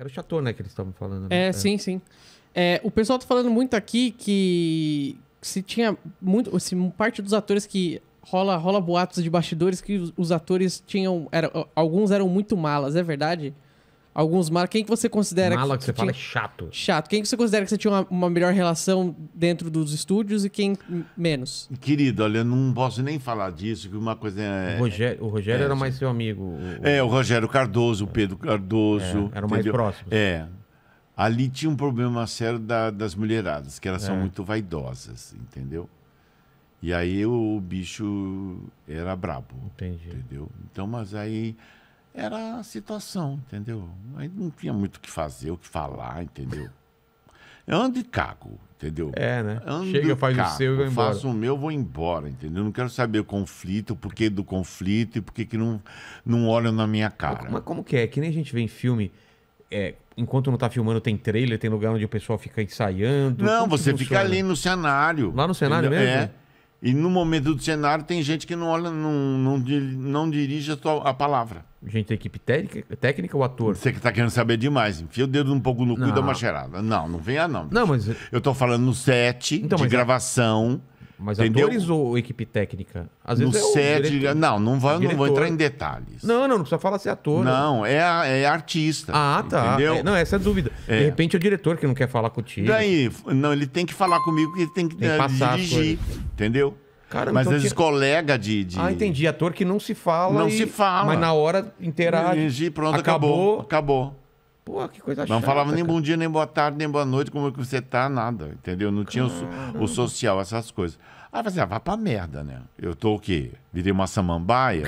Era o Chateau, né, que eles estavam falando. Né? É, é, sim, sim. É, o pessoal tá falando muito aqui que se tinha muito. Se parte dos atores que. Rola, rola boatos de bastidores que os, os atores tinham. Era, alguns eram muito malas, é verdade? alguns malas. Quem que você considera... Mala que, que você tinha... fala é chato. Chato. Quem que você considera que você tinha uma, uma, melhor relação dentro dos estúdios e quem menos? Querido, olha, eu não posso nem falar disso, que uma coisa é... O Rogério, o Rogério é, era mais seu amigo. O... É, o Rogério Cardoso, o Pedro Cardoso. É, eram mais próximos. É. Ali tinha um problema sério da, das mulheradas, que elas é. são muito vaidosas, entendeu? E aí o, o bicho era brabo. Entendi. Entendeu? Então, mas aí era a situação, entendeu? Aí não tinha muito o que fazer, o que falar, entendeu? Eu ando e cago, entendeu? É, né? Ando Chega, faz cago, o seu e vai embora. Faço o meu, vou embora, entendeu? Não quero saber o conflito, o porquê do conflito e por que não, não olham na minha cara. Mas como que é? Que nem a gente vê em filme, é, enquanto não tá filmando, tem trailer, tem lugar onde o pessoal fica ensaiando. Não, como você fica ali no cenário. Lá no cenário entendeu? mesmo? É. E no momento do cenário tem gente que não olha, não, não, não dirige a, tua, a palavra. Gente da equipe técnica, técnica ou ator? Você que tá querendo saber demais. Enfia o dedo um pouco no cu e dá uma cheirada. Não, não venha não. bicho. Não, mas. É- Eu tô falando no set Então, de mas é- gravação. Mas Entendeu? atores ou equipe técnica? Às No é set. de- diretor. Não, não, vai, não vou entrar em detalhes. Não, não, não precisa falar se é ator. né? Não, é, é artista. Ah, tá. Entendeu? É, não, essa é a dúvida. É. De repente é o diretor que não quer falar contigo. Daí, não, ele tem que falar comigo que ele tem que, Tem que eh, passar dirigir, entendeu? Cara, mas então às vezes colega de, de, Ah, entendi. Ator que não se fala. Não e... se fala. Mas na hora interage. E pronto, acabou. Acabou. Pô, que coisa chata. Não falava nem cara. bom dia, nem boa tarde, nem boa noite, como é que você tá, nada, entendeu? Não tinha o, o, social, essas coisas. Aí eu falei assim, ah, vá pra merda, né? Eu tô o quê? Virei uma samambaia?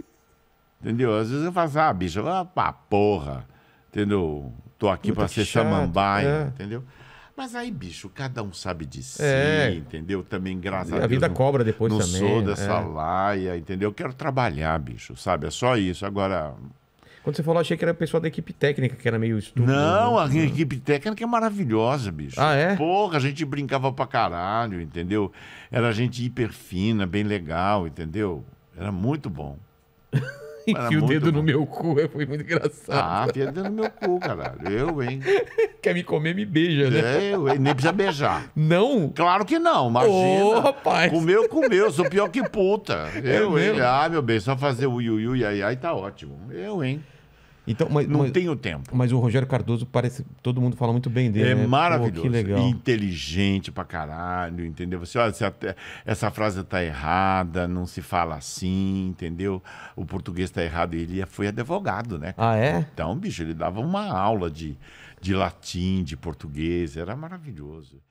entendeu? Às vezes eu faço ah, bicho, vá ah, porra, entendeu? Tô aqui Puta pra ser chato, samambaia, é. entendeu? Mas aí, bicho, cada um sabe de si, é. entendeu? Também, graças a, a Deus. A vida não, cobra depois não também. Não sou dessa é. laia, entendeu? Eu quero trabalhar, bicho, sabe? É só isso. Agora, quando você falou, achei que era pessoa pessoal da equipe técnica, que era meio estúpido. Não, né? a equipe técnica é maravilhosa, bicho. Ah, é? Porra, a gente brincava pra caralho, entendeu? Era gente hiper fina, bem legal, entendeu? Era muito bom. Enfia o dedo bom. no meu cu, é, foi muito engraçado. Ah, enfia o dedo no meu cu, caralho. Eu, hein? Quer me comer, me beija, né? É, eu, hein? nem precisa beijar. Não? Claro que não, imagina. Ô, oh, rapaz. Comeu, comeu, sou pior que puta. É eu, é hein? Ah, meu bem, só fazer o iu, iu, iai, iai, tá ótimo. Eu, hein? Então, mas, não mas, tenho tempo. Mas o Rogério Cardoso parece. Todo mundo fala muito bem dele. É né? maravilhoso. Pô, que legal. Inteligente pra caralho, entendeu? Você, olha, você até, essa frase tá errada, não se fala assim, entendeu? O português tá errado. Ele é, foi advogado, né? Ah, é? Então, bicho, ele dava uma aula de, de latim, de português, era maravilhoso.